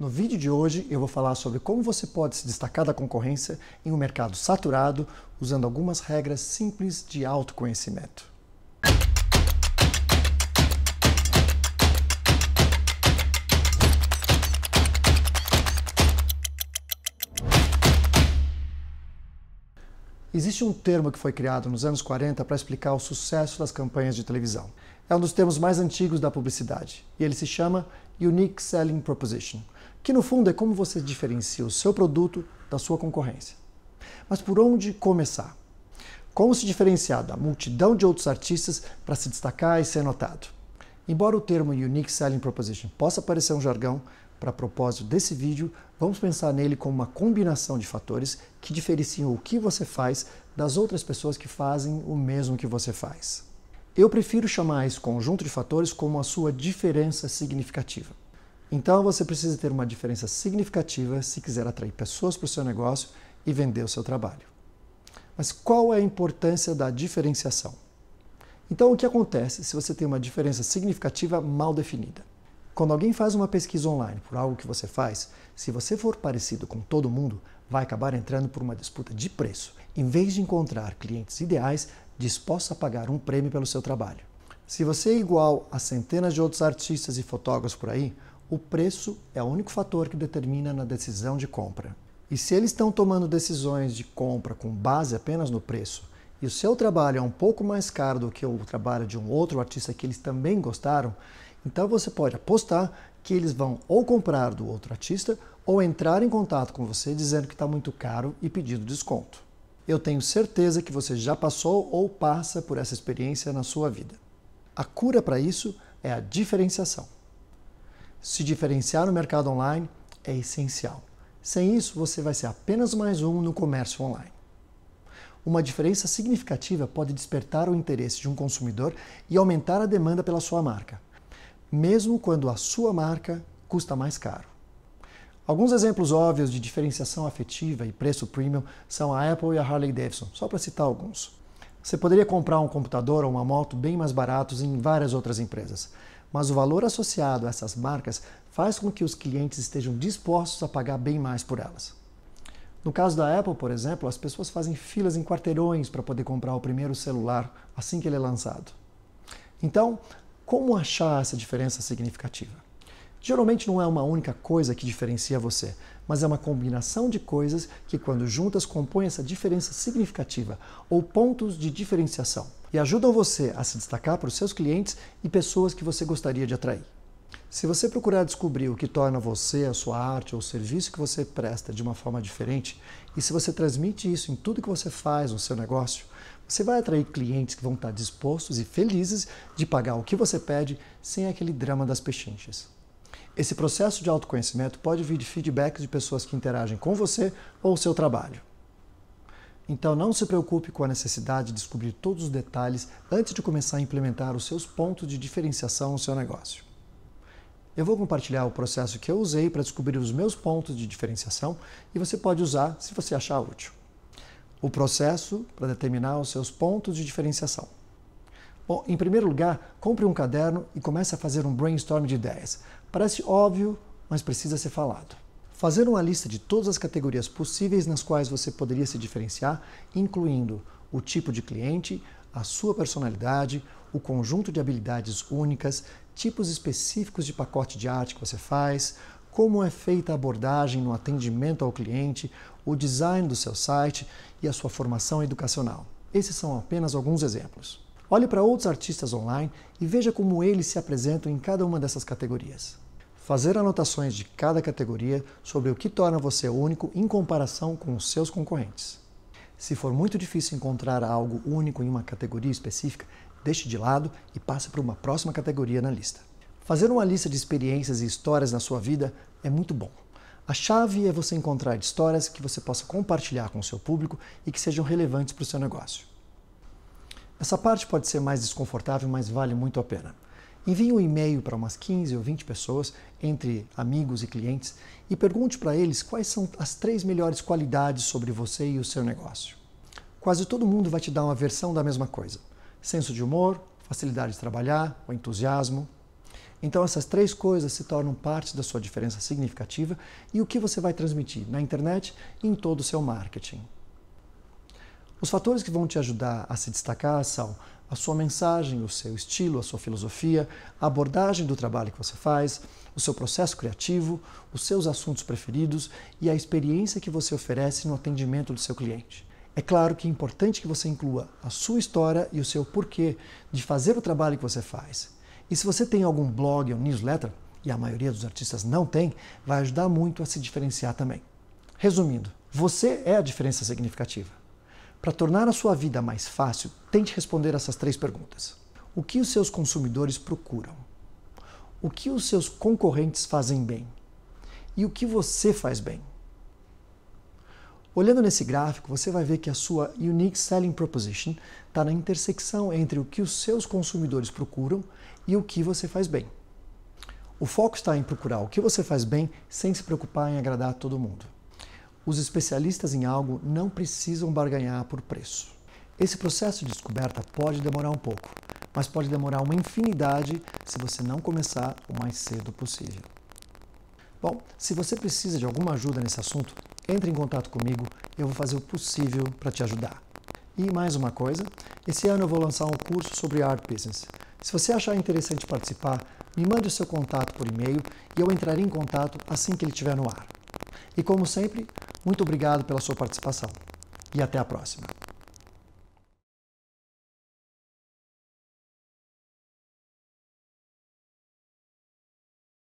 No vídeo de hoje eu vou falar sobre como você pode se destacar da concorrência em um mercado saturado usando algumas regras simples de autoconhecimento. Existe um termo que foi criado nos anos 40 para explicar o sucesso das campanhas de televisão. É um dos termos mais antigos da publicidade e ele se chama Unique Selling Proposition que no fundo é como você diferencia o seu produto da sua concorrência. Mas por onde começar? Como se diferenciar da multidão de outros artistas para se destacar e ser notado? Embora o termo Unique Selling Proposition possa parecer um jargão, para propósito desse vídeo, vamos pensar nele como uma combinação de fatores que diferenciam o que você faz das outras pessoas que fazem o mesmo que você faz. Eu prefiro chamar esse conjunto de fatores como a sua diferença significativa. Então você precisa ter uma diferença significativa se quiser atrair pessoas para o seu negócio e vender o seu trabalho. Mas qual é a importância da diferenciação? Então o que acontece se você tem uma diferença significativa mal definida? Quando alguém faz uma pesquisa online por algo que você faz, se você for parecido com todo mundo, vai acabar entrando por uma disputa de preço, em vez de encontrar clientes ideais dispostos a pagar um prêmio pelo seu trabalho. Se você é igual a centenas de outros artistas e fotógrafos por aí, o preço é o único fator que determina na decisão de compra. E se eles estão tomando decisões de compra com base apenas no preço, e o seu trabalho é um pouco mais caro do que o trabalho de um outro artista que eles também gostaram, então você pode apostar que eles vão ou comprar do outro artista ou entrar em contato com você dizendo que está muito caro e pedindo desconto. Eu tenho certeza que você já passou ou passa por essa experiência na sua vida. A cura para isso é a diferenciação. Se diferenciar no mercado online é essencial. Sem isso, você vai ser apenas mais um no comércio online. Uma diferença significativa pode despertar o interesse de um consumidor e aumentar a demanda pela sua marca, mesmo quando a sua marca custa mais caro. Alguns exemplos óbvios de diferenciação afetiva e preço premium são a Apple e a Harley Davidson, só para citar alguns. Você poderia comprar um computador ou uma moto bem mais baratos em várias outras empresas, mas o valor associado a essas marcas faz com que os clientes estejam dispostos a pagar bem mais por elas. No caso da Apple, por exemplo, as pessoas fazem filas em quarteirões para poder comprar o primeiro celular assim que ele é lançado. Então, como achar essa diferença significativa? Geralmente não é uma única coisa que diferencia você, mas é uma combinação de coisas que, quando juntas, compõem essa diferença significativa ou pontos de diferenciação e ajudam você a se destacar para os seus clientes e pessoas que você gostaria de atrair. Se você procurar descobrir o que torna você, a sua arte ou o serviço que você presta de uma forma diferente, e se você transmite isso em tudo que você faz no seu negócio, você vai atrair clientes que vão estar dispostos e felizes de pagar o que você pede sem aquele drama das pechinchas. Esse processo de autoconhecimento pode vir de feedbacks de pessoas que interagem com você ou o seu trabalho. Então não se preocupe com a necessidade de descobrir todos os detalhes antes de começar a implementar os seus pontos de diferenciação no seu negócio. Eu vou compartilhar o processo que eu usei para descobrir os meus pontos de diferenciação e você pode usar se você achar útil. O processo para determinar os seus pontos de diferenciação. Bom, em primeiro lugar, compre um caderno e comece a fazer um brainstorm de ideias. Parece óbvio, mas precisa ser falado fazer uma lista de todas as categorias possíveis nas quais você poderia se diferenciar, incluindo o tipo de cliente, a sua personalidade, o conjunto de habilidades únicas, tipos específicos de pacote de arte que você faz, como é feita a abordagem no atendimento ao cliente, o design do seu site e a sua formação educacional. Esses são apenas alguns exemplos. Olhe para outros artistas online e veja como eles se apresentam em cada uma dessas categorias fazer anotações de cada categoria sobre o que torna você único em comparação com os seus concorrentes. Se for muito difícil encontrar algo único em uma categoria específica, deixe de lado e passe para uma próxima categoria na lista. Fazer uma lista de experiências e histórias na sua vida é muito bom. A chave é você encontrar histórias que você possa compartilhar com o seu público e que sejam relevantes para o seu negócio. Essa parte pode ser mais desconfortável, mas vale muito a pena. Envie um e-mail para umas 15 ou 20 pessoas, entre amigos e clientes, e pergunte para eles quais são as três melhores qualidades sobre você e o seu negócio. Quase todo mundo vai te dar uma versão da mesma coisa: senso de humor, facilidade de trabalhar, o entusiasmo. Então, essas três coisas se tornam parte da sua diferença significativa e o que você vai transmitir na internet e em todo o seu marketing. Os fatores que vão te ajudar a se destacar são a sua mensagem, o seu estilo, a sua filosofia, a abordagem do trabalho que você faz, o seu processo criativo, os seus assuntos preferidos e a experiência que você oferece no atendimento do seu cliente. É claro que é importante que você inclua a sua história e o seu porquê de fazer o trabalho que você faz. E se você tem algum blog ou newsletter, e a maioria dos artistas não tem, vai ajudar muito a se diferenciar também. Resumindo, você é a diferença significativa. Para tornar a sua vida mais fácil, tente responder essas três perguntas. O que os seus consumidores procuram? O que os seus concorrentes fazem bem? E o que você faz bem? Olhando nesse gráfico, você vai ver que a sua Unique Selling Proposition está na intersecção entre o que os seus consumidores procuram e o que você faz bem. O foco está em procurar o que você faz bem sem se preocupar em agradar todo mundo. Os especialistas em algo não precisam barganhar por preço. Esse processo de descoberta pode demorar um pouco, mas pode demorar uma infinidade se você não começar o mais cedo possível. Bom, se você precisa de alguma ajuda nesse assunto, entre em contato comigo, eu vou fazer o possível para te ajudar. E mais uma coisa, esse ano eu vou lançar um curso sobre Art Business. Se você achar interessante participar, me mande o seu contato por e-mail e eu entrarei em contato assim que ele estiver no ar. E como sempre, muito obrigado pela sua participação e até a próxima.